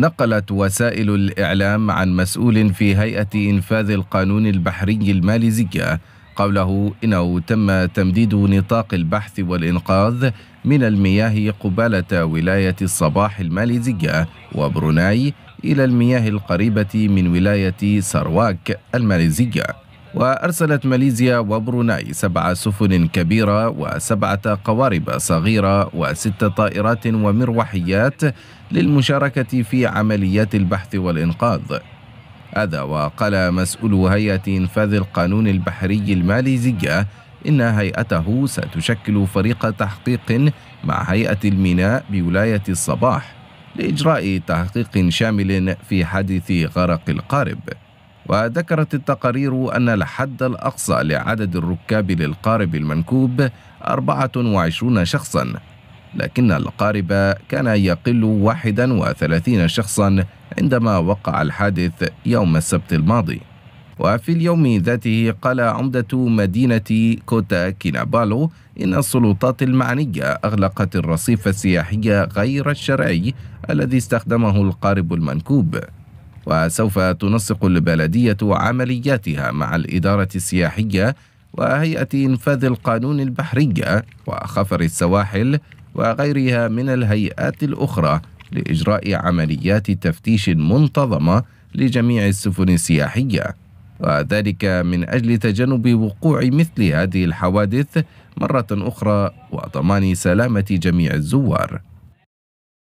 نقلت وسائل الإعلام عن مسؤول في هيئة إنفاذ القانون البحري الماليزية قوله إنه تم تمديد نطاق البحث والإنقاذ من المياه قبالة ولاية الصباح الماليزية وبروناي إلى المياه القريبة من ولاية سرواك الماليزية وأرسلت ماليزيا وبروناي سبع سفن كبيرة وسبعة قوارب صغيرة وست طائرات ومروحيات للمشاركة في عمليات البحث والإنقاذ هذا وقال مسؤول هيئة إنفاذ القانون البحري الماليزية إن هيئته ستشكل فريق تحقيق مع هيئة الميناء بولاية الصباح لإجراء تحقيق شامل في حادث غرق القارب وذكرت التقارير أن الحد الأقصى لعدد الركاب للقارب المنكوب 24 شخصاً لكن القارب كان يقل 31 شخصا عندما وقع الحادث يوم السبت الماضي وفي اليوم ذاته قال عمدة مدينة كوتا كينابالو إن السلطات المعنية أغلقت الرصيف السياحي غير الشرعي الذي استخدمه القارب المنكوب وسوف تنسق البلدية عملياتها مع الإدارة السياحية وهيئة إنفاذ القانون البحرية وخفر السواحل وغيرها من الهيئات الأخرى لإجراء عمليات تفتيش منتظمة لجميع السفن السياحية وذلك من أجل تجنب وقوع مثل هذه الحوادث مرة أخرى وضمان سلامة جميع الزوار